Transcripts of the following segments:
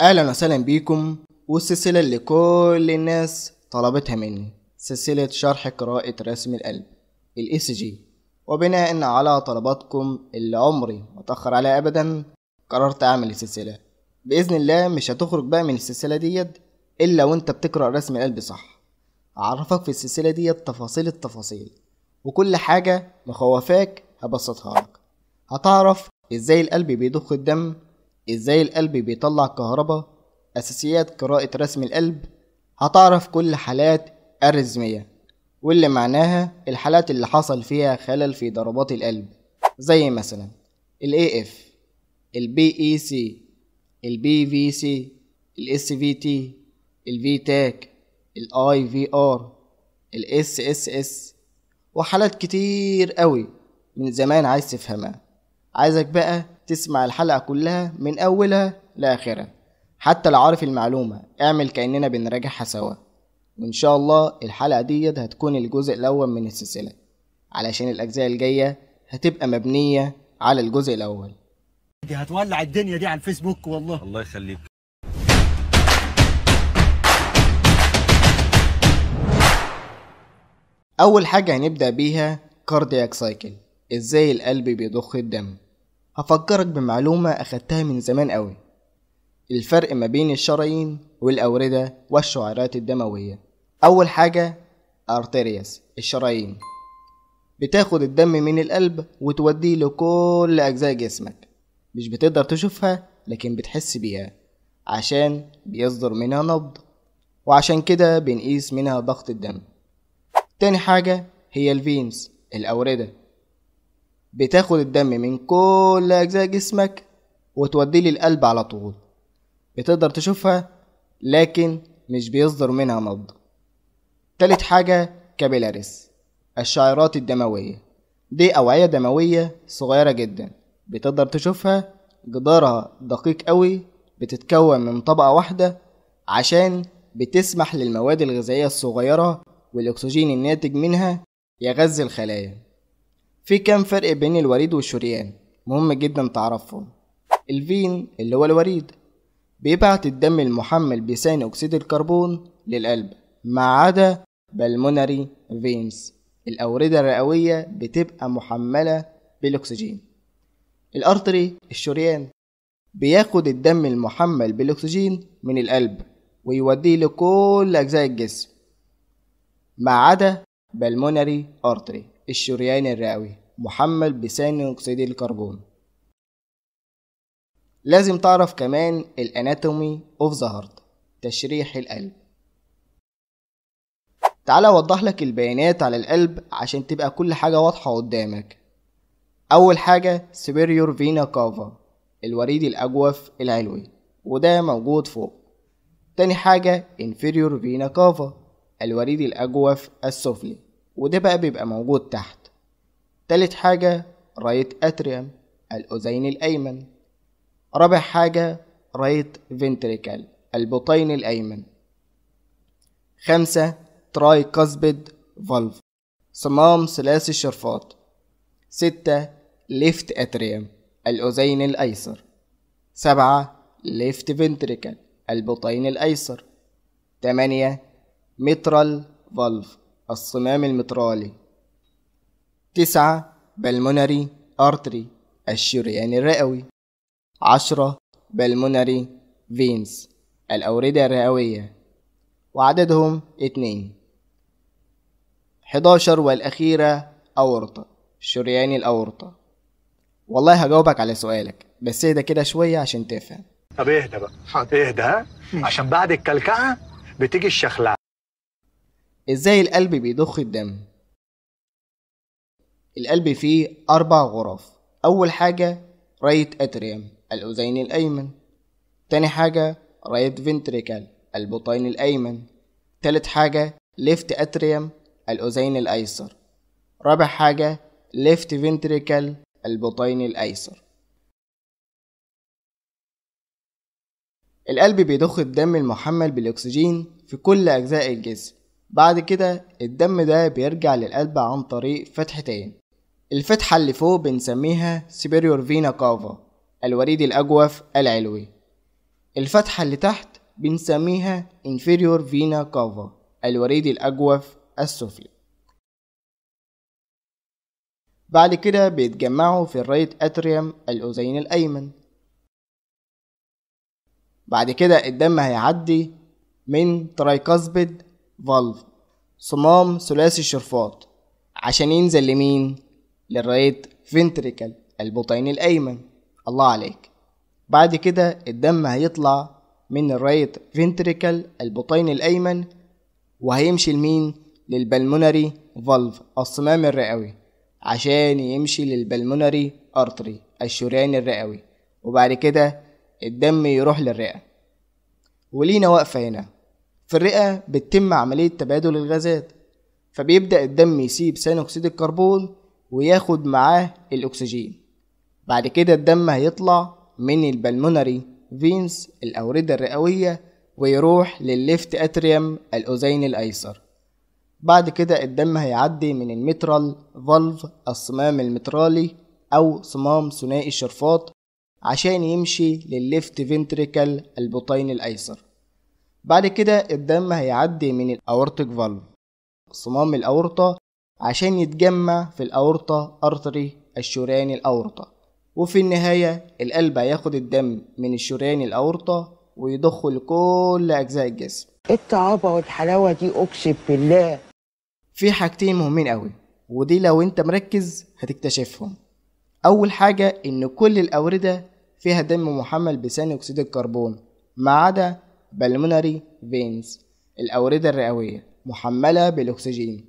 اهلا وسهلا بيكم والسلسله اللي كل الناس طلبتها مني سلسله شرح قراءه رسم القلب الاس جي وبناء على طلباتكم اللي عمري ما اتاخر عليها ابدا قررت اعمل السلسله باذن الله مش هتخرج بقى من السلسله ديت الا وانت بتقرا رسم القلب صح اعرفك في السلسله ديت تفاصيل التفاصيل وكل حاجه مخوفاك هبسطها لك هتعرف ازاي القلب بيضخ الدم ازاي القلب بيطلع كهرباء اساسيات قراءة رسم القلب هتعرف كل حالات الرزمية واللي معناها الحالات اللي حصل فيها خلل في ضربات القلب زي مثلا ال AF ال BEC ال BVC ال SVT ال VTAC e ال IVR ال SSS وحالات كتير قوي من زمان عايز تفهمها عايزك بقى تسمع الحلقة كلها من أولها لآخرها حتى لو عارف المعلومة اعمل كأننا بنراجعها سوا وإن شاء الله الحلقة ديت هتكون الجزء الأول من السلسلة علشان الأجزاء الجاية هتبقى مبنية على الجزء الأول دي هتولع الدنيا دي على الفيسبوك والله الله يخليك أول حاجة هنبدأ بيها كاردياك سايكل إزاي القلب بيضخ الدم هفكرك بمعلومة أخدتها من زمان أوي الفرق ما بين الشرايين والأوردة والشعيرات الدموية أول حاجة أرترياس الشرايين بتاخد الدم من القلب وتوديه لكل أجزاء جسمك مش بتقدر تشوفها لكن بتحس بيها عشان بيصدر منها نبض وعشان كده بنقيس منها ضغط الدم تاني حاجة هي الفينز الأوردة بتاخد الدم من كل أجزاء جسمك وتوديه للقلب على طول بتقدر تشوفها لكن مش بيصدر منها نبض تالت حاجة كابيلاريس الشعيرات الدموية دي أوعية دموية صغيرة جدا بتقدر تشوفها جدارها دقيق قوي بتتكون من طبقة واحدة عشان بتسمح للمواد الغذائية الصغيرة والأكسجين الناتج منها يغذي الخلايا في كام فرق بين الوريد والشريان مهم جدا تعرفهم الفين اللي هو الوريد بيبعت الدم المحمل بثاني أكسيد الكربون للقلب ما عدا بالمونري فينز الأوردة الرئوية بتبقى محملة بالأكسجين الأرتري الشريان بياخد الدم المحمل بالأكسجين من القلب ويوديه لكل أجزاء الجسم ما عدا بالمونري أرتري الشريان الرئوي محمل بثاني أكسيد الكربون لازم تعرف كمان الاناتومي اوف ذا هارت تشريح القلب تعالى اوضح لك البيانات على القلب عشان تبقى كل حاجة واضحة قدامك اول حاجة سبيريور فينا كافا الوريد الاجوف العلوي وده موجود فوق تاني حاجة inferior فينا كافا الوريد الاجوف السفلي وده بقى بيبقى موجود تحت تالت حاجة رايت أتريوم الأذين الأيمن رابع حاجة رايت فنتريكال البطين الأيمن خمسة تراي كاسبيد فالف صمام ثلاثي الشرفات ستة ليفت أتريوم الأذين الأيسر سبعة ليفت فنتريكال البطين الأيسر تمانية مترال فالف الصمام المترالي تسعة بالمونري أرتري الشريان يعني الرئوي عشرة بالمونري فينز الأوردة الرئوية وعددهم اتنين حداشر والأخيرة أورطة شريان الأورطة والله هجاوبك على سؤالك بس اهدى كده شوية عشان تفهم طب اهدى بقى اهدى عشان بعد الكلكعة بتيجي الشخلعة ازاي القلب بيضخ الدم القلب فيه اربع غرف اول حاجة رايت اتريم الاذين الايمن تاني حاجة رايت فنتريكال البطين الايمن تالت حاجة ليفت اتريم الاذين الايسر رابع حاجة ليفت فنتريكال البطين الايسر القلب بيضخ الدم المحمل بالأكسجين في كل أجزاء الجسم بعد كده الدم ده بيرجع للقلب عن طريق فتحتين الفتحة اللي فوق بنسميها سيبيريور فينا كافا الوريد الأجوف العلوي الفتحة اللي تحت بنسميها inferior فينا كافا الوريد الأجوف السفلي بعد كده بيتجمعوا في الرايت أتريم الأذين الأيمن بعد كده الدم هيعدي من ترايكاسبيد فالف صمام ثلاثي الشرفات عشان ينزل لمين للرايت فنتريكل البطين الايمن الله عليك بعد كده الدم هيطلع من الرايت فنتريكل البطين الايمن وهيمشي لمين للبلمونري فالف الصمام الرئوي عشان يمشي للبلمونري ارتري الشريان الرئوي وبعد كده الدم يروح للرئه ولينا واقفه هنا في الرئة بتتم عملية تبادل الغازات فبيبدأ الدم يسيب ثاني أكسيد الكربون وياخد معاه الأكسجين بعد كده الدم هيطلع من البلمونري فينز الأوردة الرئوية ويروح للليفت أتريم الأذين الأيسر بعد كده الدم هيعدي من المترال فالف الصمام المترالي أو صمام ثنائي الشرفات عشان يمشي للليفت فنتريكال البطين الأيسر بعد كده الدم هيعدي من الأورتيك فالف صمام الأورطة عشان يتجمع في الأورطة أرتري الشريان الأورطة وفي النهاية القلب هياخد الدم من الشريان الأورطة ويضخه لكل أجزاء الجسم الطعابة والحلاوة دي أقسم بالله في حاجتين مهمين أوي ودي لو أنت مركز هتكتشفهم أول حاجة إن كل الأوردة فيها دم محمل بثاني أكسيد الكربون ما عدا بالمونري فينز الأوردة الرئوية محملة بالأكسجين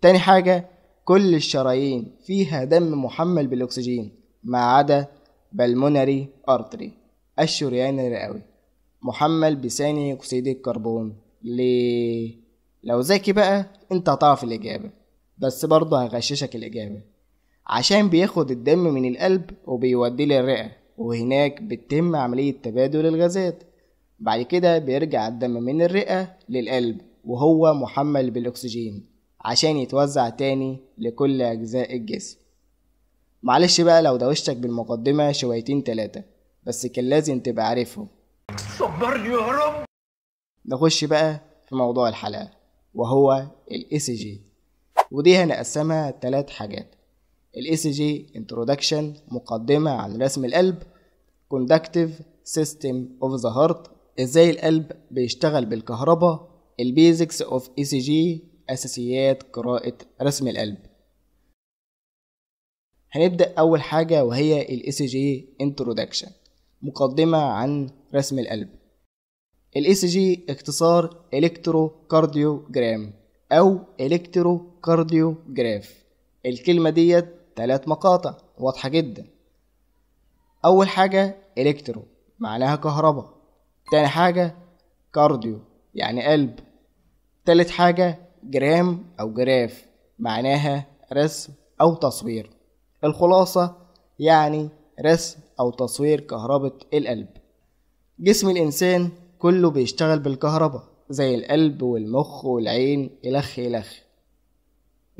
تاني حاجة كل الشرايين فيها دم محمل بالأكسجين ما عدا بالمونري أرتري الشريان الرئوي محمل بثاني أكسيد الكربون ليه؟ لو ذكي بقى انت هتعرف الإجابة بس برضه هغششك الإجابة عشان بياخد الدم من القلب وبيوديه للرئة وهناك بتتم عملية تبادل الغازات بعد كده بيرجع الدم من الرئة للقلب وهو محمل بالأكسجين عشان يتوزع تاني لكل أجزاء الجسم معلش بقى لو دوشتك بالمقدمة شويتين تلاتة بس كان لازم تبقى عارفهم صبرني يا رب نخش بقى في موضوع الحلقة وهو الاي جي ودي هنقسمها تلات حاجات الاي جي introduction مقدمة عن رسم القلب conductive سيستم اوف ذا هارت ازاي القلب بيشتغل بالكهرباء البيزكس اوف اي سي جي اساسيات قراءة رسم القلب هنبدأ اول حاجة وهي الاي سي جي انترودكشن مقدمة عن رسم القلب الاي سي جي اختصار الكتروكارديوجرام او الكتروكارديوجراف الكلمة ديت تلات مقاطع واضحة جدا اول حاجة الكترو معناها كهرباء تاني حاجة كارديو يعني قلب تالت حاجة جرام أو جراف معناها رسم أو تصوير الخلاصة يعني رسم أو تصوير كهربة القلب جسم الإنسان كله بيشتغل بالكهرباء زي القلب والمخ والعين إلخ إلخ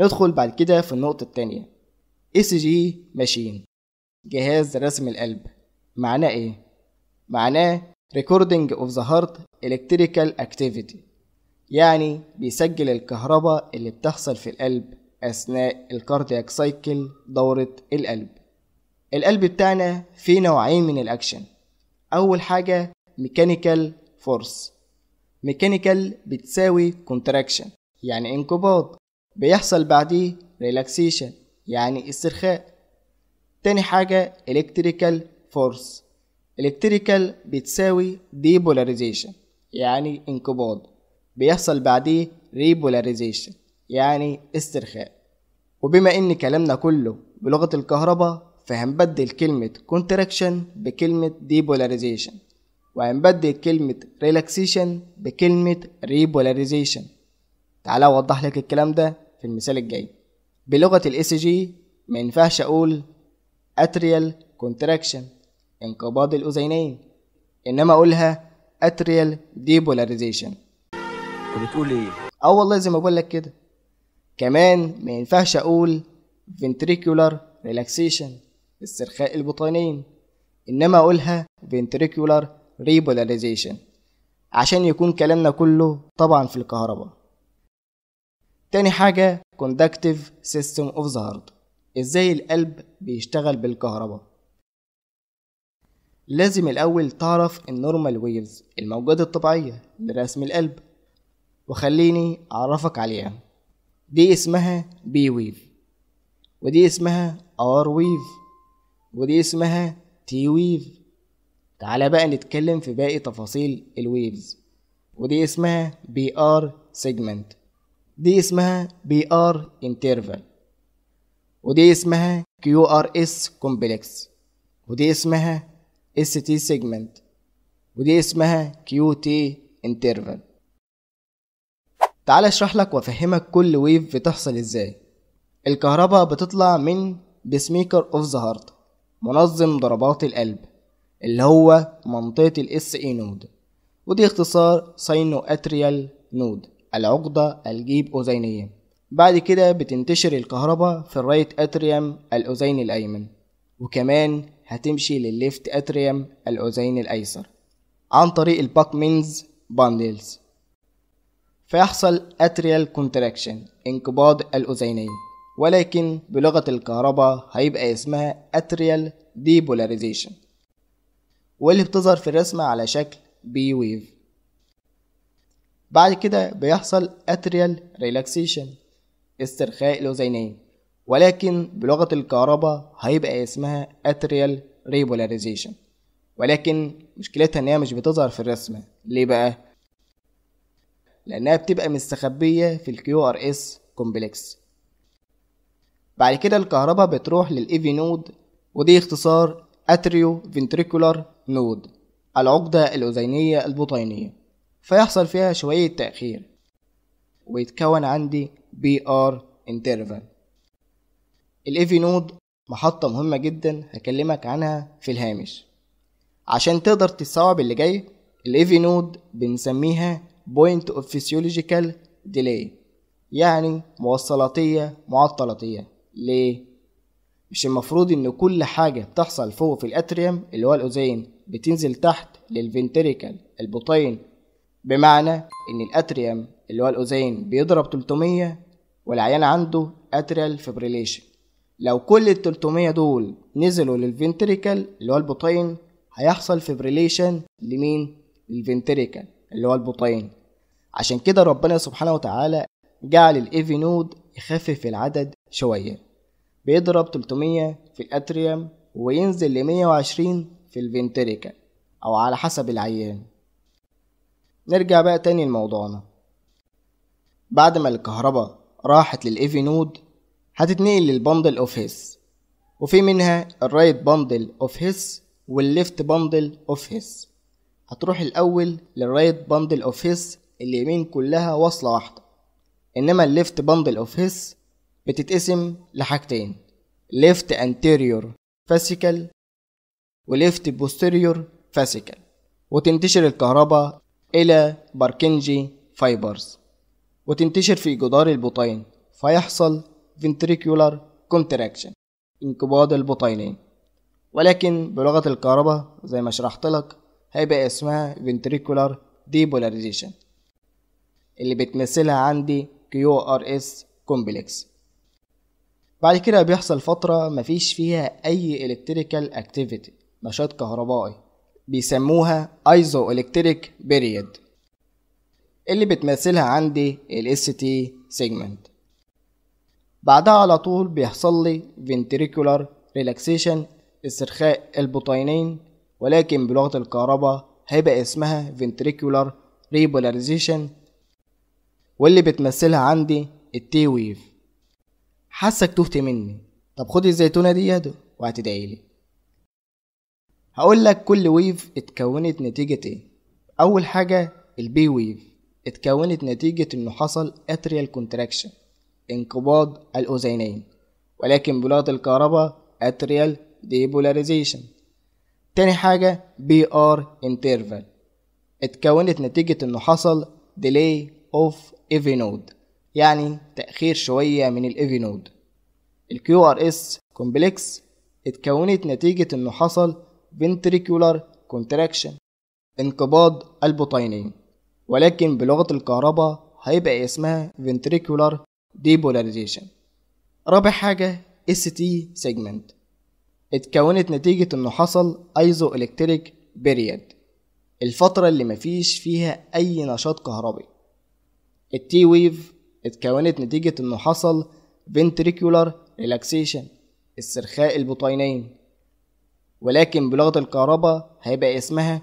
ندخل بعد كده في النقطة التانية اس جي ماشين جهاز رسم القلب معناه ايه؟ معناه Recording of the Heart Electrical Activity يعني بيسجل الكهرباء اللي بتحصل في القلب أثناء الكاردياك سايكل دورة القلب القلب بتاعنا فيه نوعين من الأكشن أول حاجة ميكانيكال فورس ميكانيكال بتساوي كونتراكشن يعني انقباض بيحصل بعديه ريلاكسيشن يعني استرخاء تاني حاجة electrical force الكتريكال بتساوي ديبولاريزيشن يعني انقباض بيحصل بعديه ريبولاريزيشن يعني استرخاء وبما ان كلامنا كله بلغة الكهرباء فهنبدل كلمة كونتراكشن بكلمة ديبولاريزيشن وهنبدل كلمة ريلاكسيشن بكلمة ريبولاريزيشن تعالى اوضح لك الكلام ده في المثال الجاي بلغة الاس جي ما ينفعش اقول اتريال كونتراكشن انقباض الأذينين إنما أقولها atrial depolarization أنت بتقول إيه؟ آه والله زي ما بقول لك كده كمان ما ينفعش أقول ventricular relaxation استرخاء البطانين إنما أقولها ventricular repolarization عشان يكون كلامنا كله طبعا في الكهرباء تاني حاجة conductive system of the heart ازاي القلب بيشتغل بالكهرباء لازم الأول تعرف النورمال ويفز الموجودة الطبيعية لرسم القلب وخليني أعرفك عليها دي اسمها بي ويف ودي اسمها ار ويف ودي اسمها تي ويف تعالى بقى نتكلم في باقي تفاصيل الويفز ودي اسمها بي ار سيجمنت دي اسمها بي ار انترفال ودي اسمها كيو ار اس كومبلكس ودي اسمها اس تي سيجمنت ودي اسمها كيو تي انترفال تعال اشرح لك وافهمك كل ويف بتحصل ازاي الكهرباء بتطلع من بسميكر اوف ذا هارت منظم ضربات القلب اللي هو منطقة الاس اي نود ودي اختصار ساينو اتريال نود العقدة الجيب أذينية بعد كده بتنتشر الكهرباء في الرايت اتريوم الأذين الأيمن وكمان هتمشي للليفت اتريم الأذين الأيسر عن طريق الباك مينز باندلز فيحصل اتريال كونتراكشن انقباض الأذينين ولكن بلغة الكهرباء هيبقى اسمها اتريال ديبولاريزيشن واللي بتظهر في الرسمة على شكل بي ويف بعد كده بيحصل اتريال ريلاكسيشن استرخاء الأذينين ولكن بلغة الكهرباء هيبقى اسمها atrial ريبولاريزيشن ولكن مشكلتها إن هي مش بتظهر في الرسمة ليه بقى؟ لأنها بتبقى مستخبية في ال QRS complex بعد كده الكهرباء بتروح للـ EV node ودي اختصار اتريو فنتريكولار Node العقدة الأذينية البطينية فيحصل فيها شوية تأخير ويتكون عندي ار interval الايفي نود محطة مهمة جدا هكلمك عنها في الهامش عشان تقدر تستوعب اللي جاي الايفي نود بنسميها بوينت اوف فيسيولوجيكال ديلي يعني موصلاتية معطلاتية ليه؟ مش المفروض ان كل حاجة بتحصل فوق في الاتريوم اللي هو الاوزين بتنزل تحت للفنتريكال البطين بمعنى ان الاتريوم اللي هو الاوزين بيضرب 300 والعيان عنده اتريال فبريليشن لو كل ال 300 دول نزلوا للفنتريكل اللي هو البطين هيحصل فبريليشن لمين للفنتريكل اللي هو البطين عشان كده ربنا سبحانه وتعالى جعل الايفي نود يخفف العدد شويه بيضرب 300 في الاتريوم وينزل ل 120 في الفنتريكا او على حسب العيان نرجع بقى تاني لموضوعنا بعد ما الكهرباء راحت للايفي نود هتتنقل للبندل اوف هيس وفي منها الرايت بندل اوف هيس والليفت بندل اوف هيس هتروح الاول للرايت بندل اوف هيس اليمين كلها وصلة واحدة انما الليفت بندل اوف هيس بتتقسم لحاجتين ليفت انتيريور فاسيكال وليفت بوستيريور فاسيكال وتنتشر الكهرباء الى باركنجي فايبرز وتنتشر في جدار البطين فيحصل ventricular contraction انقباض البطينين ولكن بلغة الكهرباء زي ما شرحت لك هيبقى اسمها ventricular depolarization اللي بتمثلها عندي QRS complex بعد كده بيحصل فترة مفيش فيها أي electrical activity نشاط كهربائي بيسموها isoelectric period اللي بتمثلها عندي ال ST segment بعدها على طول بيحصل لي ventricular relaxation استرخاء البطينين ولكن بلغة الكهرباء هيبقى اسمها ventricular repolarization واللي بتمثلها عندي التي ويف حاسك تهت مني طب خد الزيتونة دي وهتدعي لي هقول لك كل ويف اتكونت نتيجة ايه اول حاجة البي ويف اتكونت نتيجة انه حصل اتريال كونتراكشن انقباض الأذينين ولكن بلاط الكهرباء atrial depolarization تاني حاجة ار interval اتكونت نتيجة انه حصل delay of EV node يعني تأخير شوية من ال EV node ال QRS complex اتكونت نتيجة انه حصل ventricular contraction انقباض البطينين ولكن بلغة الكهرباء هيبقى اسمها ventricular depolarization رابع حاجة ST segment اتكونت نتيجة انه حصل ايزو الكتريك بيريد الفترة اللي مفيش فيها اي نشاط كهربي التي ويف اتكونت نتيجة انه حصل ventricular relaxation استرخاء البطينين ولكن بلغة الكهرباء هيبقى اسمها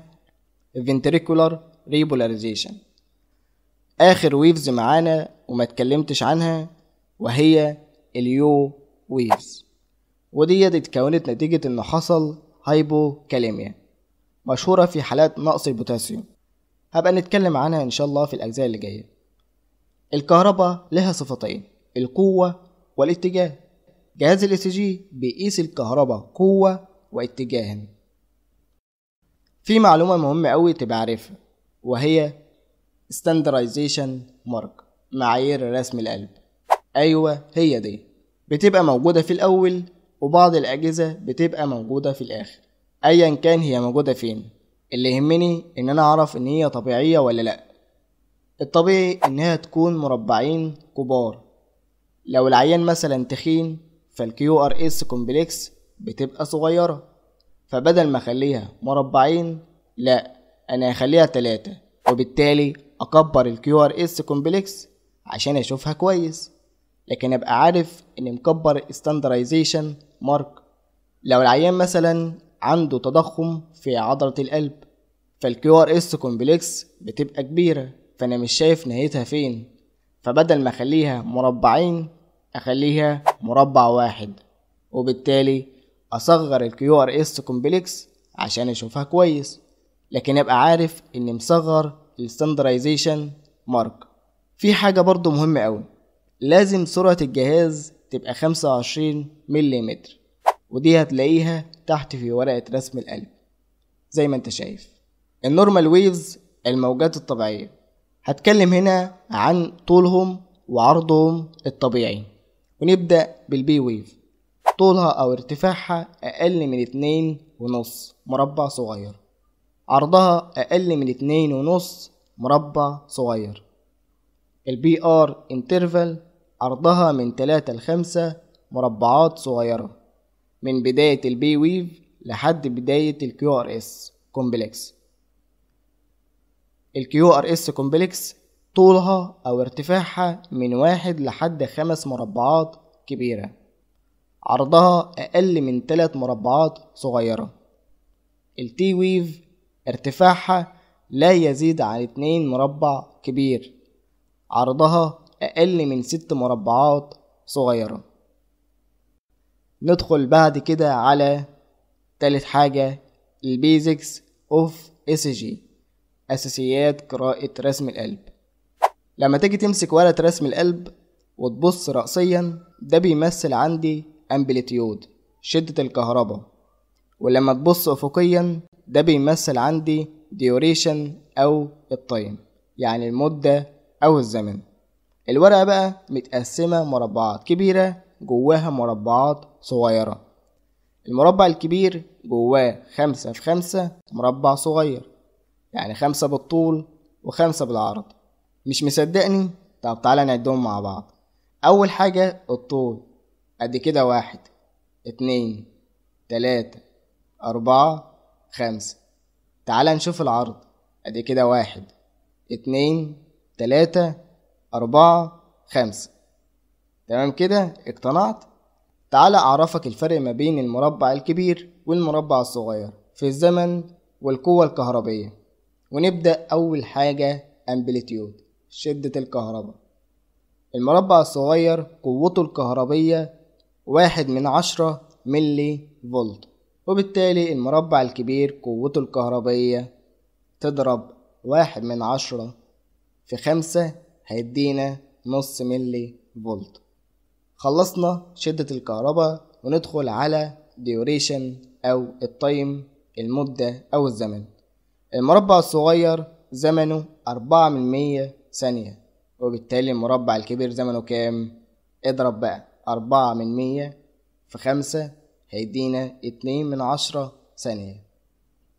ventricular repolarization اخر ويفز معانا وما اتكلمتش عنها وهي اليو ويفز وديت اتكونت نتيجة ان حصل كاليميا مشهورة في حالات نقص البوتاسيوم هبقى نتكلم عنها ان شاء الله في الاجزاء اللي جاية الكهرباء لها صفتين القوة والاتجاه جهاز الاس جي بيقيس الكهرباء قوة واتجاها في معلومة مهمة أوي تبقى عارفها وهي standardization mark معايير رسم القلب أيوة هي دي بتبقى موجودة في الأول وبعض الأجهزة بتبقى موجودة في الآخر أيا كان هي موجودة فين اللي يهمني إن أنا أعرف إن هي طبيعية ولا لأ الطبيعي إنها تكون مربعين كبار لو العيان مثلا تخين فالكيو ار اس كومبلكس بتبقى صغيرة فبدل ما أخليها مربعين لأ أنا هخليها تلاتة وبالتالي أكبر الكيو ار اس كومبلكس عشان أشوفها كويس لكن أبقى عارف إن مكبر ستاندرايزيشن مارك لو العيان مثلا عنده تضخم في عضلة القلب فالكيو ار اس كومبلكس بتبقى كبيرة فأنا مش شايف نهايتها فين فبدل ما أخليها مربعين أخليها مربع واحد وبالتالي أصغر الكيو ار اس كومبلكس عشان أشوفها كويس لكن أبقى عارف إني مصغر الستاندرايزيشن مارك في حاجة برضو مهمة أوي لازم سرعة الجهاز تبقى 25 ملم ودي هتلاقيها تحت في ورقة رسم القلب زي ما انت شايف النورمال ويفز الموجات الطبيعية هتكلم هنا عن طولهم وعرضهم الطبيعي ونبدأ بالبي ويف طولها أو ارتفاعها أقل من اتنين ونص مربع صغير عرضها أقل من اتنين ونص مربع صغير البي ار انترفال عرضها من تلاتة لخمسة مربعات صغيرة من بداية البي ويف لحد بداية الكيو ار اس كومبلكس الكيو ار اس كومبلكس طولها أو ارتفاعها من واحد لحد خمس مربعات كبيرة عرضها أقل من تلات مربعات صغيرة التي ويف ارتفاعها لا يزيد عن اتنين مربع كبير عرضها أقل من ست مربعات صغيرة ندخل بعد كده على تالت حاجة البيزكس اوف اس جي أساسيات قراءة رسم القلب لما تيجي تمسك ورقة رسم القلب وتبص رأسيا ده بيمثل عندي امبليتيود شدة الكهرباء ولما تبص أفقيا ده بيمثل عندي duration أو التايم يعني المدة أو الزمن الورقة بقى متقسمة مربعات كبيرة جواها مربعات صغيرة المربع الكبير جواه خمسة في خمسة مربع صغير يعني خمسة بالطول وخمسة بالعرض مش مصدقني؟ طب تعالى نعدهم مع بعض أول حاجة الطول قد كده واحد اتنين تلاتة أربعة خمسة تعال نشوف العرض ادي كده واحد اتنين تلاتة أربعة خمسة تمام كده اقتنعت؟ تعال أعرفك الفرق ما بين المربع الكبير والمربع الصغير في الزمن والقوة الكهربية ونبدأ أول حاجة أمبليتيود شدة الكهرباء المربع الصغير قوته الكهربية واحد من عشرة ملي فولت وبالتالي المربع الكبير قوته الكهربية تضرب واحد من عشرة في خمسة هيدينا نص ملي فولت خلصنا شدة الكهرباء وندخل على ديوريشن أو التايم المدة أو الزمن المربع الصغير زمنه أربعة من مية ثانية وبالتالي المربع الكبير زمنه كام؟ اضرب بقى أربعة من مية في خمسة هيدينا اتنين من عشرة ثانية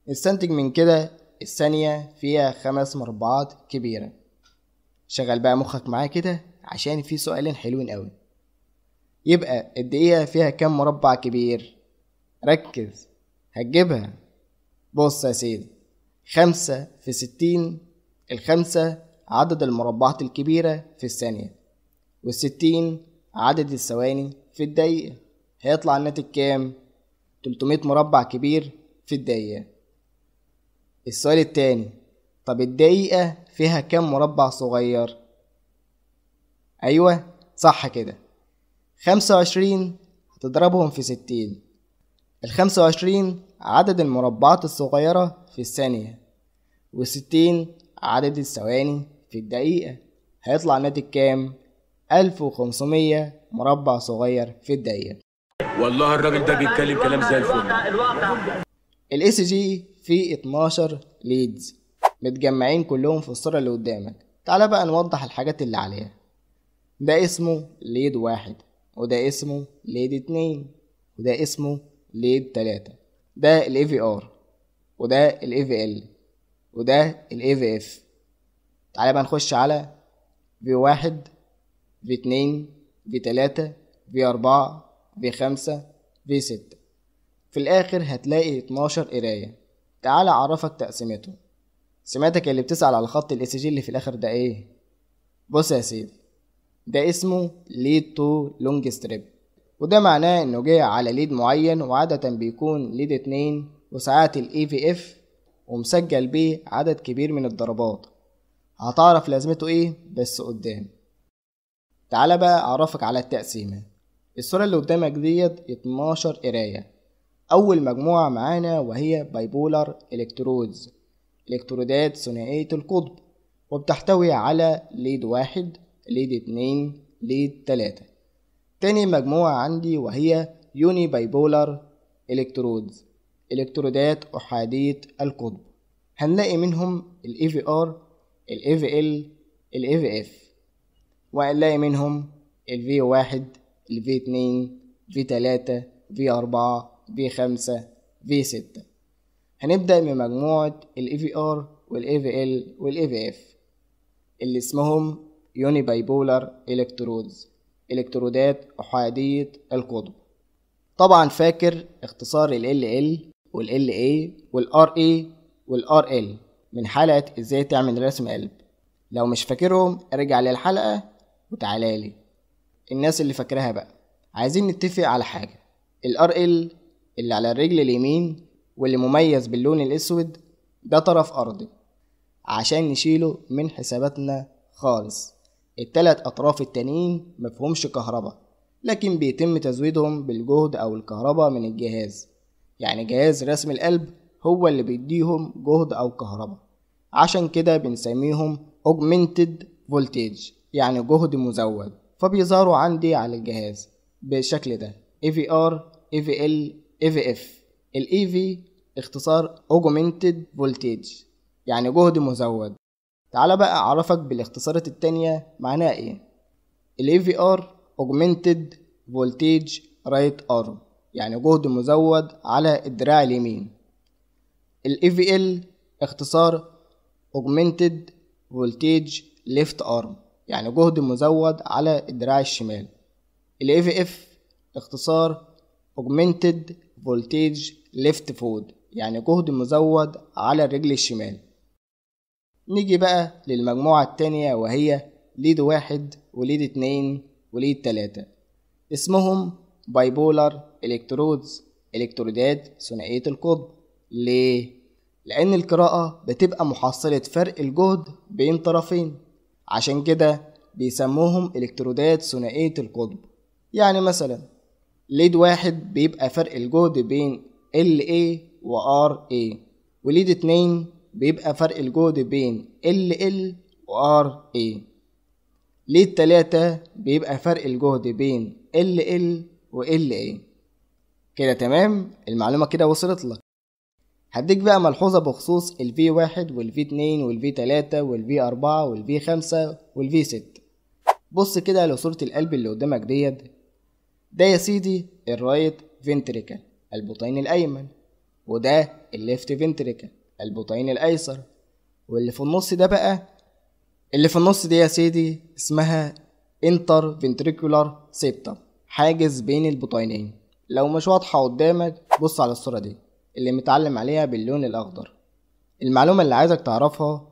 نستنتج من كده الثانية فيها خمس مربعات كبيرة شغل بقى مخك معايا كده عشان في سؤالين حلوين قوي يبقى الدقيقة فيها كام مربع كبير ركز هتجيبها بص يا سيدي خمسة في ستين الخمسة عدد المربعات الكبيرة في الثانية والستين عدد الثواني في الدقيقة هيطلع الناتج كام؟ 300 مربع كبير في الدقيقة السؤال التاني طب الدقيقة فيها كام مربع صغير؟ أيوة صح كده خمسة وعشرين هتضربهم في ستين الخمسة وعشرين عدد المربعات الصغيرة في الثانية والستين عدد الثواني في الدقيقة هيطلع الناتج كام؟ ألف وخمسمية مربع صغير في الدقيقة والله الراجل ده بيتكلم كلام زي الفل الاس جي فيه 12 ليدز متجمعين كلهم في الصورة اللي قدامك تعال بقى نوضح الحاجات اللي عليها ده اسمه ليد واحد وده اسمه ليد اتنين وده اسمه ليد تلاتة ده ال AVR وده ال AVL وده ال AVF تعالى بقى نخش على V1 V2 V3 V4 في خمسة في ستة في الآخر هتلاقي اتناشر قراية تعال أعرفك تقسيمتهم سماتك اللي بتسأل على خط الاس جي اللي في الآخر ده إيه؟ بص يا سيدي ده اسمه ليد تو لونج ستريب وده معناه إنه جه على ليد معين وعادة بيكون ليد اتنين وساعات الإي في e اف ومسجل بيه عدد كبير من الضربات هتعرف لازمته ايه بس قدام تعالى بقى اعرفك على التقسيمه الصورة اللي قدامك ديت 12 قراية أول مجموعة معانا وهي بايبولر إلكترودز إلكترودات ثنائية القطب وبتحتوي على ليد واحد ليد اتنين ليد تلاتة تاني مجموعة عندي وهي يوني بايبولر إلكترودز إلكترودات أحادية القطب هنلاقي منهم الـ AVR الـ AVL الـ AVF وهنلاقي منهم ال V1 الفي 2 في 3 في 4 في 5 في 6 هنبدأ من مجموعة ال EVR وال EVL وال EVF اللي اسمهم يوني بايبولر إلكترودز إلكترودات أحادية القطب طبعا فاكر اختصار ال LL وال LA وال RA وال RL من حلقة ازاي تعمل رسم قلب لو مش فاكرهم ارجع للحلقة وتعالى لي الناس اللي فاكراها بقى عايزين نتفق على حاجة الار ال اللي على الرجل اليمين واللي مميز باللون الأسود ده طرف أرضي عشان نشيله من حساباتنا خالص التلات أطراف التانيين مفهومش كهربا لكن بيتم تزويدهم بالجهد أو الكهرباء من الجهاز يعني جهاز رسم القلب هو اللي بيديهم جهد أو كهرباء عشان كده بنسميهم augmented voltage يعني جهد مزود فبيظهروا عندي على الجهاز بالشكل ده AVR AVL AVF ال AV e اختصار Augmented Voltage يعني جهد مزود تعال بقى أعرفك بالاختصارات التانية معناها إيه ال AVR Augmented Voltage Right Arm يعني جهد مزود على الدراع اليمين ال AVL اختصار Augmented Voltage Left Arm يعني جهد مزود على الدراع الشمال ال AVF اختصار Augmented Voltage Lift Foot يعني جهد مزود على الرجل الشمال نيجي بقى للمجموعة التانية وهي ليد واحد وليد اتنين وليد تلاتة اسمهم بايبولار الكترودز الكترودات ثنائية القطب ليه؟ لأن القراءة بتبقى محصلة فرق الجهد بين طرفين عشان كده بيسموهم إلكترودات ثنائية القطب يعني مثلا ليد واحد بيبقى فرق الجهد بين LA و RA وليد اتنين بيبقى فرق الجهد بين LL و RA ليد تلاتة بيبقى فرق الجهد بين LL و LA كده تمام المعلومة كده وصلت لك هديك بقى ملحوظة بخصوص ال V1 وال V2 وال V3 وال V4 وال V5 وال V6 بص كده على صورة القلب اللي قدامك ديت ده يا سيدي الرايت فنتريكل البطين الأيمن وده الليفت فنتريكل البطين الأيسر واللي في النص ده بقى اللي في النص دي يا سيدي اسمها انتر فينتريكولار سيبتم حاجز بين البطينين لو مش واضحة قدامك بص على الصورة دي اللي متعلم عليها باللون الأخضر المعلومة اللي عايزك تعرفها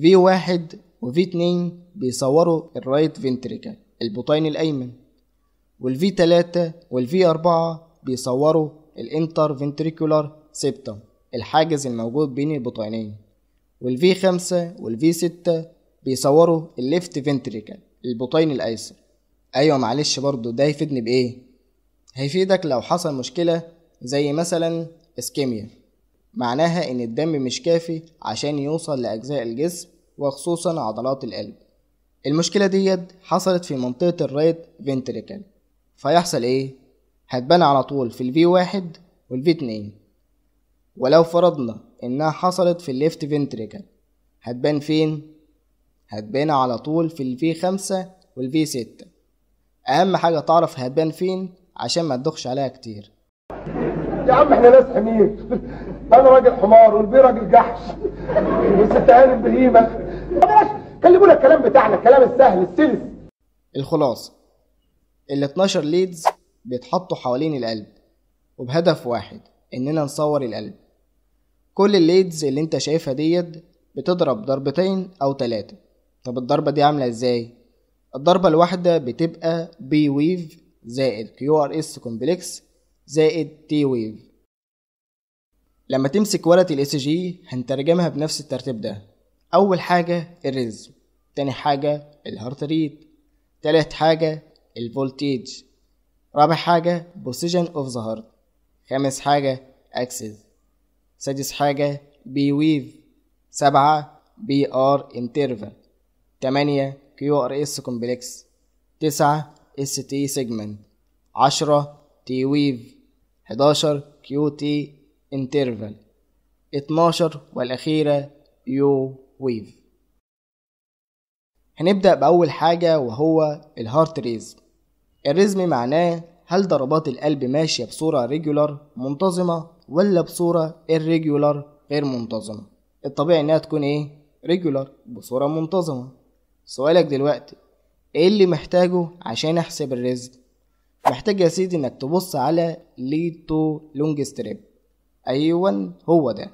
في واحد وفي اتنين بيصوروا الرايت فينتريكل البطين الأيمن والفي تلاتة والفي أربعة بيصوروا الانتر فينتريكولار سيبتم الحاجز الموجود بين البطينين والفي خمسة والفي ستة بيصوروا الليفت فينتريكل البطين الأيسر أيوة معلش برضو ده يفيدني بإيه؟ هيفيدك لو حصل مشكلة زي مثلا اسكيميا معناها إن الدم مش كافي عشان يوصل لأجزاء الجسم وخصوصا عضلات القلب المشكلة ديت حصلت في منطقة الرايت فينتريكل فيحصل إيه؟ هتبان على طول في الفي واحد والفي اتنين ولو فرضنا إنها حصلت في الليفت فينتريكل هتبان فين؟ هتبان على طول في الفي خمسة والفي ستة أهم حاجة تعرف هتبان فين عشان ما تدخش عليها كتير يا عم احنا ناس حمير انا راجل حمار والبي راجل جحش والست هانم بهيمه بلاش كلمونا الكلام بتاعنا الكلام السهل السلس الخلاصه ال 12 ليدز بيتحطوا حوالين القلب وبهدف واحد اننا نصور القلب كل الليدز اللي انت شايفها ديت بتضرب ضربتين او ثلاثة طب الضربة دي عاملة ازاي؟ الضربة الواحدة بتبقى بي ويف زائد كيو ار اس كومبلكس زائد تي ويف لما تمسك ورقة الاس جي هنترجمها بنفس الترتيب ده أول حاجة الريز تاني حاجة الهارت ريت تالت حاجة الفولتيج رابع حاجة بوسيجن اوف ذا هارت خامس حاجة اكسس سادس حاجة بي ويف سبعة بي ار انترفال تمانية كيو ار اس كومبلكس تسعة اس تي سيجمنت عشرة تي ويف 11 كيو تي انترفال 12 والأخيرة يو ويف هنبدأ بأول حاجة وهو الهارت ريزم الريزم معناه هل ضربات القلب ماشية بصورة ريجولار منتظمة ولا بصورة irregular غير منتظمة الطبيعي انها تكون ايه ريجولار بصورة منتظمة سؤالك دلوقتي ايه اللي محتاجه عشان احسب الريزم محتاج يا سيدي انك تبص على ليتو لونج ستريب strip ايوه هو ده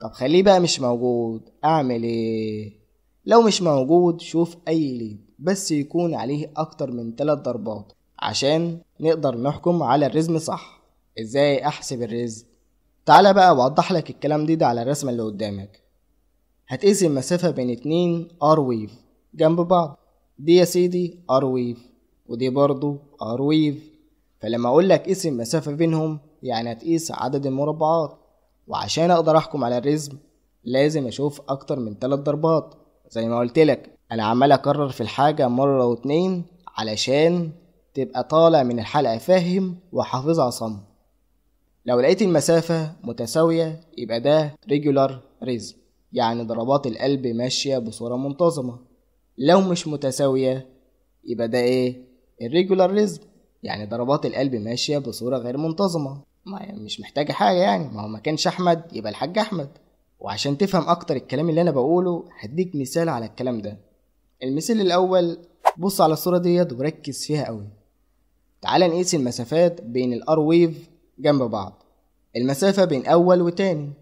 طب خليه بقى مش موجود اعمل ايه لو مش موجود شوف اي ليد بس يكون عليه اكتر من 3 ضربات عشان نقدر نحكم على الرزم صح ازاي احسب الرزم تعالى بقى اوضح لك الكلام دي ده على الرسمة اللي قدامك هتقيس المسافة بين اتنين ار ويف جنب بعض دي يا سيدي ار ويف ودي برضو ار ويف فلما اقول لك قيس المسافة بينهم يعني هتقيس عدد المربعات وعشان اقدر احكم على الرزم لازم اشوف اكتر من تلات ضربات زي ما قلت لك انا عمال اكرر في الحاجة مرة واتنين علشان تبقى طالع من الحلقة فاهم وحافظ على صم لو لقيت المسافة متساوية يبقى ده ريجولار ريزم يعني ضربات القلب ماشية بصورة منتظمة لو مش متساوية يبقى ده ايه الريجولاريزم يعني ضربات القلب ماشية بصورة غير منتظمة ما مش محتاجة حاجة يعني ما هو ما كانش أحمد يبقى الحاج أحمد وعشان تفهم أكتر الكلام اللي أنا بقوله هديك مثال على الكلام ده المثال الأول بص على الصورة ديت وركز فيها أوي تعال نقيس المسافات بين الار ويف جنب بعض المسافة بين أول وتاني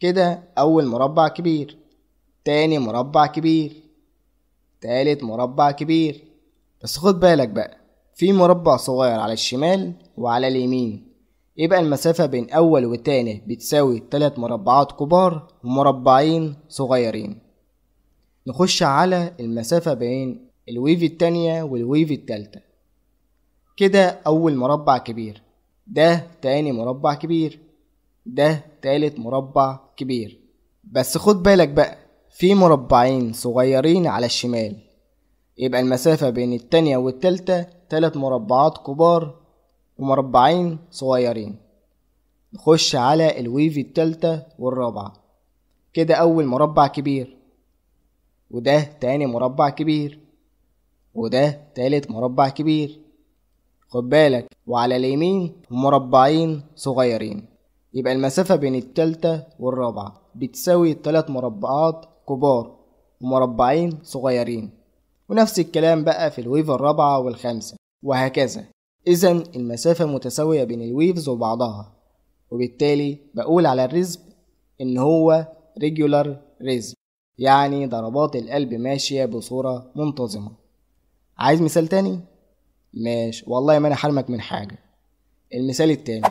كده أول مربع كبير تاني مربع كبير تالت مربع كبير بس خد بالك بقى في مربع صغير على الشمال وعلى اليمين يبقى المسافة بين أول وتاني بتساوي تلات مربعات كبار ومربعين صغيرين نخش على المسافة بين الويف التانية والويف التالتة كده أول مربع كبير ده تاني مربع كبير ده تالت مربع كبير بس خد بالك بقى في مربعين صغيرين على الشمال يبقى المسافة بين التانية والتالتة تلات مربعات كبار ومربعين صغيرين نخش على الويف التالتة والرابعة كده أول مربع كبير وده تاني مربع كبير وده تالت مربع كبير خد بالك وعلى اليمين مربعين صغيرين يبقى المسافة بين التالتة والرابعة بتساوي تلات مربعات كبار ومربعين صغيرين ونفس الكلام بقى في الويف الرابعة والخامسة وهكذا إذا المسافة متساوية بين الويفز وبعضها وبالتالي بقول على الرزب إن هو ريجولار ريزم يعني ضربات القلب ماشية بصورة منتظمة عايز مثال تاني؟ ماشي والله ما أنا حرمك من حاجة المثال التاني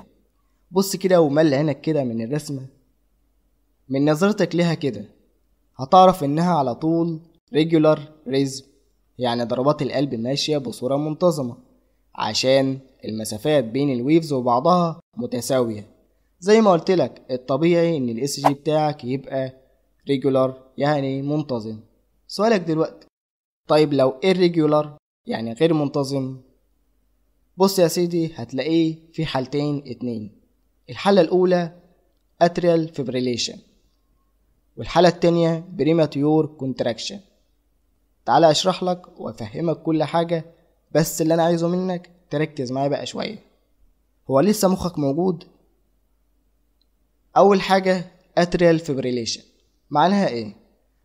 بص كده ومل عينك كده من الرسمة من نظرتك لها كده هتعرف إنها على طول ريجولار ريزم يعني ضربات القلب ماشية بصورة منتظمة عشان المسافات بين الويفز وبعضها متساوية زي ما قلت لك الطبيعي ان الاس جي بتاعك يبقى ريجولار يعني منتظم سؤالك دلوقتي طيب لو irregular يعني غير منتظم بص يا سيدي هتلاقيه في حالتين اتنين الحالة الأولى atrial fibrillation والحالة التانية بريماتيور contraction تعالى اشرح لك وافهمك كل حاجه بس اللي انا عايزه منك تركز معايا بقى شويه هو لسه مخك موجود اول حاجه اتريال فيبريليشن معناها ايه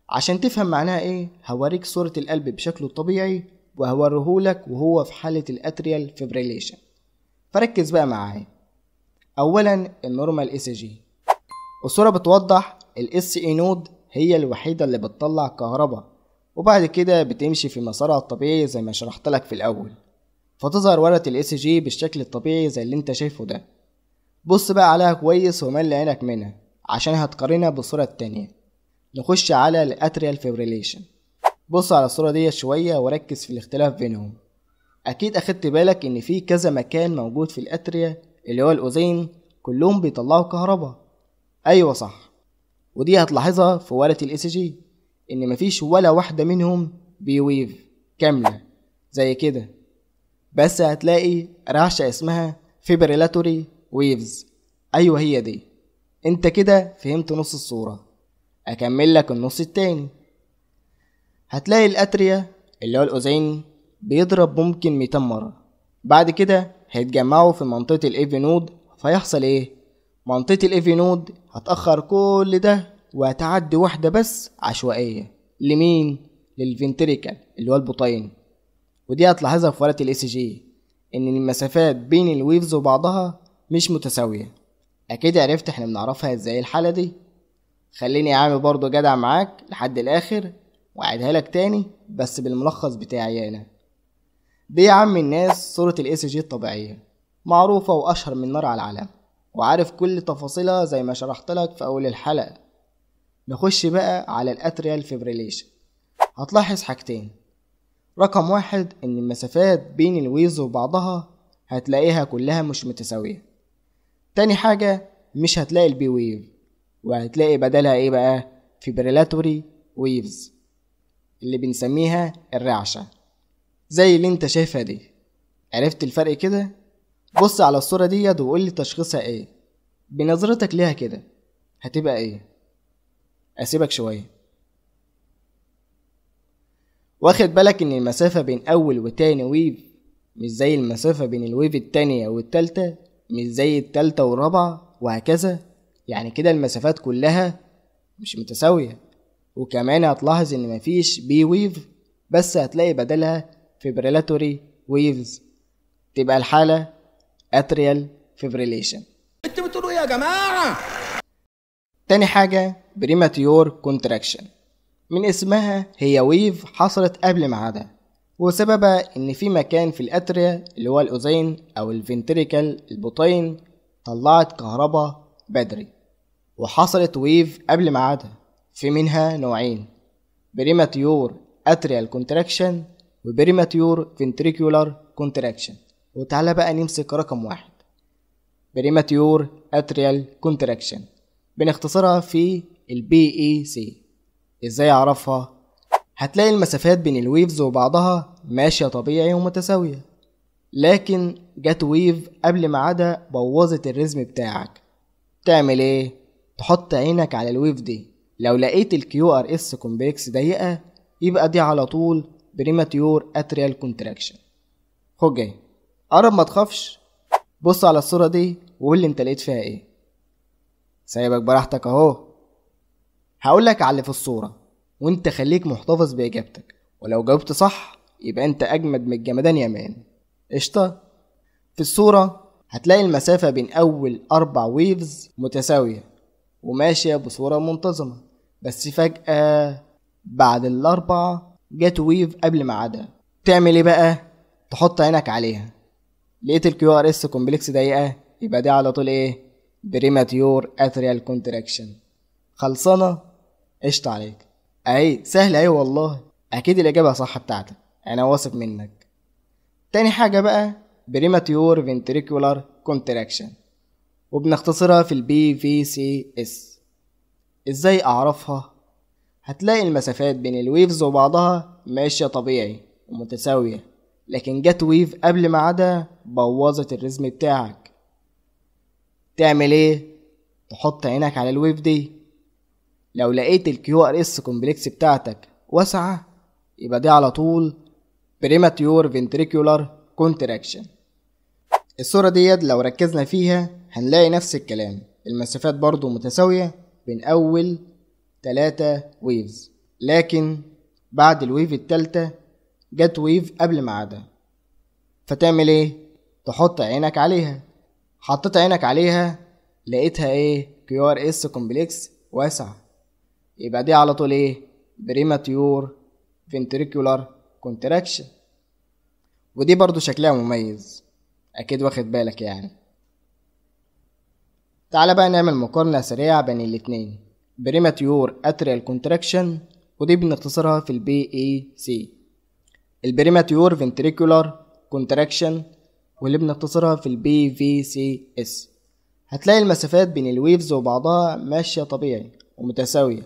عشان تفهم معناها ايه هوريك صوره القلب بشكله الطبيعي وهوريهولك وهو في حاله الاتريال فيبريليشن فركز بقى معايا اولا النورمال اس جي الصوره بتوضح الاس اي نود هي الوحيده اللي بتطلع كهرباء وبعد كده بتمشي في مسارها الطبيعي زي ما شرحت لك في الأول فتظهر ورقة الاس جي بالشكل الطبيعي زي اللي انت شايفه ده بص بقى عليها كويس وملي عينك منها عشان هتقارنها بالصورة التانية نخش على الاتريال فيبريليشن بص على الصورة دي شوية وركز في الاختلاف بينهم أكيد أخدت بالك إن في كذا مكان موجود في الأتريا اللي هو الأذين كلهم بيطلعوا كهرباء أيوة صح ودي هتلاحظها في ورقة الاس جي ان مفيش ولا واحده منهم بيويف كامله زي كده بس هتلاقي رعشه اسمها فيبريلاتوري ويفز ايوه هي دي انت كده فهمت نص الصوره اكمل لك النص التاني هتلاقي الاتريا اللي هو الاذين بيضرب ممكن 200 مره بعد كده هيتجمعوا في منطقه الايفي نود فيحصل ايه منطقه الايفي نود هتاخر كل ده وهتعدي واحدة بس عشوائية لمين؟ للفنتريكال اللي هو البطين ودي هتلاحظها في ورقة الاس جي ان المسافات بين الويفز وبعضها مش متساوية اكيد عرفت احنا بنعرفها ازاي الحالة دي خليني اعمل برضو جدع معاك لحد الاخر واعيدها لك تاني بس بالملخص بتاعي انا دي يا عم الناس صورة الاس جي الطبيعية معروفة واشهر من نار على العالم وعارف كل تفاصيلها زي ما شرحت لك في اول الحلقة نخش بقى على الاتريال فيبريليشن هتلاحظ حاجتين رقم واحد ان المسافات بين الويز وبعضها هتلاقيها كلها مش متساوية تاني حاجة مش هتلاقي البي ويف وهتلاقي بدلها ايه بقى فيبريلاتوري ويفز اللي بنسميها الرعشة زي اللي انت شايفها دي عرفت الفرق كده بص على الصورة ديت وقولي تشخيصها ايه بنظرتك ليها كده هتبقى ايه اسيبك شويه واخد بالك ان المسافه بين اول وتاني ويف مش زي المسافه بين الويف التانية والتالتة مش زي التالتة والرابعة وهكذا يعني كده المسافات كلها مش متساوية وكمان هتلاحظ ان مفيش بي ويف بس هتلاقي بدلها فيبريلاتوري ويفز تبقى الحالة اتريال فيبريليشن انتوا بتقولوا ايه يا جماعة تاني حاجة بريماتيور كونتراكشن من اسمها هي ويف حصلت قبل ميعادها وسببها إن في مكان في الأتريا اللي هو الأذين أو الفنتريكال البطين طلعت كهرباء بدري وحصلت ويف قبل ميعادها في منها نوعين بريماتيور أتريال كونتراكشن وبريماتيور فنتريكولار كونتراكشن وتعالى بقى نمسك رقم واحد بريماتيور أتريال كونتراكشن بنختصرها في البي اي سي e, ازاي اعرفها هتلاقي المسافات بين الويفز وبعضها ماشية طبيعي ومتساوية لكن جت ويف قبل ما عدا بوظت الريزم بتاعك تعمل ايه تحط عينك على الويف دي لو لقيت الكيو ار اس كومبلكس ضيقة يبقى دي على طول بريماتيور اتريال كونتراكشن خد جاي قرب ما تخافش بص على الصورة دي وقول لي انت لقيت فيها ايه سايبك براحتك اهو هقولك على اللي في الصورة وانت خليك محتفظ بإجابتك ولو جاوبت صح يبقى انت أجمد من الجمدان يا مان قشطة في الصورة هتلاقي المسافة بين أول أربع ويفز متساوية وماشية بصورة منتظمة بس فجأة بعد الأربعة جت ويف قبل ما عدا تعمل ايه بقى؟ تحط عينك عليها لقيت الكيو ار اس كومبلكس ضيقة يبقى دي على طول ايه؟ بريماتيور اتريال كونتراكشن خلصانه قشطة عليك اهي سهله اي والله اكيد الاجابه صح بتاعتك انا واثق منك تاني حاجه بقى بريماتيور فينتريكولار كونتراكشن وبنختصرها في البي في سي اس ازاي اعرفها هتلاقي المسافات بين الويفز وبعضها ماشيه طبيعي ومتساويه لكن جت ويف قبل ما عدا بوظت الريزم بتاعك تعمل ايه تحط عينك على الويف دي لو لقيت الكيو ار اس كومبلكس بتاعتك واسعة يبقى دي على طول بريماتيور فنتريكولار كونتراكشن الصورة ديت لو ركزنا فيها هنلاقي نفس الكلام المسافات برضو متساوية بين أول تلاتة ويفز لكن بعد الويف التالتة جت ويف قبل ميعادها فتعمل ايه؟ تحط عينك عليها حطيت عينك عليها لقيتها ايه كيو ار اس كومبلكس واسع يبقى دي على طول ايه بريماتيور فينتريكولار كونتراكشن ودي برضو شكلها مميز اكيد واخد بالك يعني تعالى بقى نعمل مقارنة سريعة بين الاتنين بريماتيور اتريال كونتراكشن ودي بنختصرها في البي اي سي البريماتيور فينتريكولار كونتراكشن واللي بنختصرها في البي في سي اس هتلاقي المسافات بين الويفز وبعضها ماشية طبيعي ومتساوية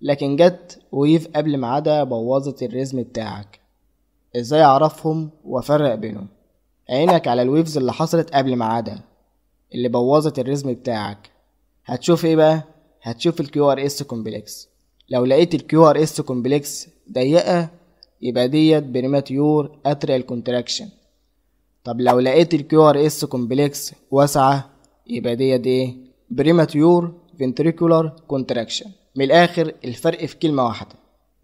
لكن جت ويف قبل ما عدا بوظت الريزم بتاعك ازاي اعرفهم وافرق بينهم عينك على الويفز اللي حصلت قبل ما عدا اللي بوظت الريزم بتاعك هتشوف ايه بقى هتشوف الكيو ار اس كومبلكس لو لقيت الكيو ار اس كومبلكس ضيقه يبقى ديت بريماتيور اتريال كونتراكشن طب لو لقيت الكيو ار اس كومبلكس واسعة يبقى ديت ايه؟ بريماتيور فنتريكولار كونتراكشن من الاخر الفرق في كلمة واحدة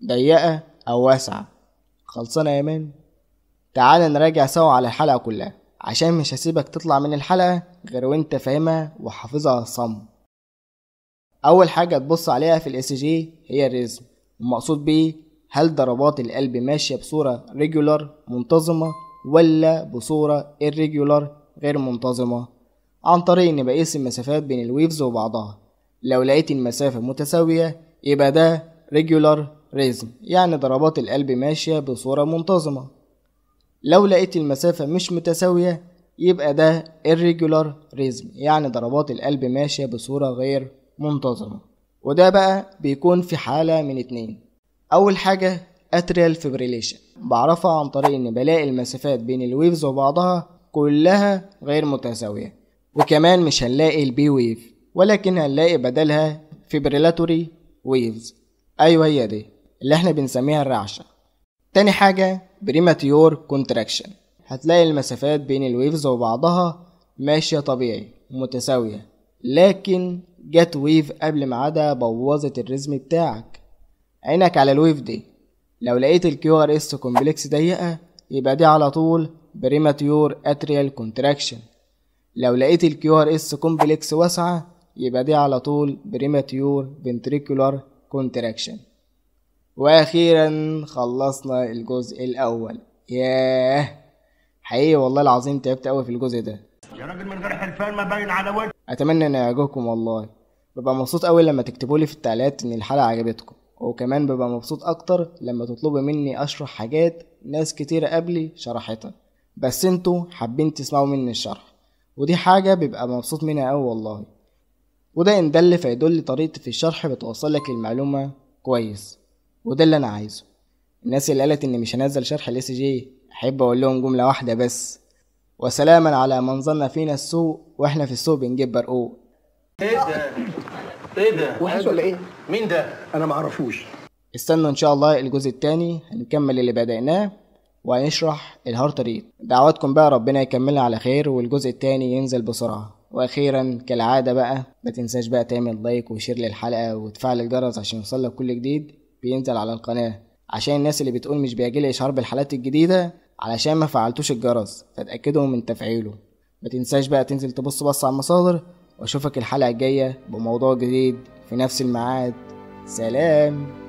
ضيقة او واسعة خلصانة يا مان تعال نراجع سوا على الحلقة كلها عشان مش هسيبك تطلع من الحلقة غير وانت فاهمها وحافظها صم أول حاجة تبص عليها في الاس جي هي الريزم المقصود بيه هل ضربات القلب ماشية بصورة ريجولار منتظمة ولا بصورة irregular غير منتظمة عن طريق إني بقيس المسافات بين الويفز وبعضها لو لقيت المسافة متساوية يبقى ده regular rhythm يعني ضربات القلب ماشية بصورة منتظمة لو لقيت المسافة مش متساوية يبقى ده irregular rhythm يعني ضربات القلب ماشية بصورة غير منتظمة وده بقى بيكون في حالة من اتنين أول حاجة اتريال فيبريليشن بعرفها عن طريق ان بلاقي المسافات بين الويفز وبعضها كلها غير متساوية وكمان مش هنلاقي البي ويف ولكن هنلاقي بدلها فيبريلاتوري ويفز ايوه هي دي اللي احنا بنسميها الرعشة تاني حاجة بريماتيور كونتراكشن هتلاقي المسافات بين الويفز وبعضها ماشية طبيعي ومتساوية لكن جت ويف قبل ميعادها بوظت الريزم بتاعك عينك على الويف دي لو لقيت الكيو ار اس كومبلكس ضيقة يبقى دي على طول بريماتيور اتريال كونتراكشن لو لقيت الكيو ار اس كومبلكس واسعة يبقى دي على طول بريماتيور فنتريكولار كونتراكشن واخيرا خلصنا الجزء الاول ياه حقيقي والله العظيم تعبت قوي في الجزء ده يا راجل من غير حرفان ما باين على وجه اتمنى ان يعجبكم والله ببقى مبسوط قوي لما تكتبوا لي في التعليقات ان الحلقه عجبتكم وكمان ببقى مبسوط اكتر لما تطلبوا مني اشرح حاجات ناس كتير قبلي شرحتها بس انتوا حابين تسمعوا مني الشرح ودي حاجة ببقى مبسوط منها أوي والله وده إن دل فيدل طريقتي في الشرح بتوصلك للمعلومة كويس وده اللي أنا عايزه الناس اللي قالت إني مش هنزل شرح الاس جي أحب أقول لهم جملة واحدة بس وسلاما على من ظن فينا السوق وإحنا في السوق بنجيب برقوق إيه ده؟ إيه ده؟ وحش ولا إيه؟ مين ده؟ انا معرفوش استنى ان شاء الله الجزء الثاني هنكمل اللي بدأناه وهنشرح الهارت ريت دعواتكم بقى ربنا يكملنا على خير والجزء الثاني ينزل بسرعة واخيرا كالعادة بقى ما تنساش بقى تعمل لايك وشير للحلقة وتفعل الجرس عشان يوصلك كل جديد بينزل على القناة عشان الناس اللي بتقول مش بيجيلي اشعار بالحالات الجديدة علشان ما فعلتوش الجرس فتأكدوا من تفعيله ما تنساش بقى تنزل تبص بص على المصادر واشوفك الحلقة الجاية بموضوع جديد في نفس الميعاد سلام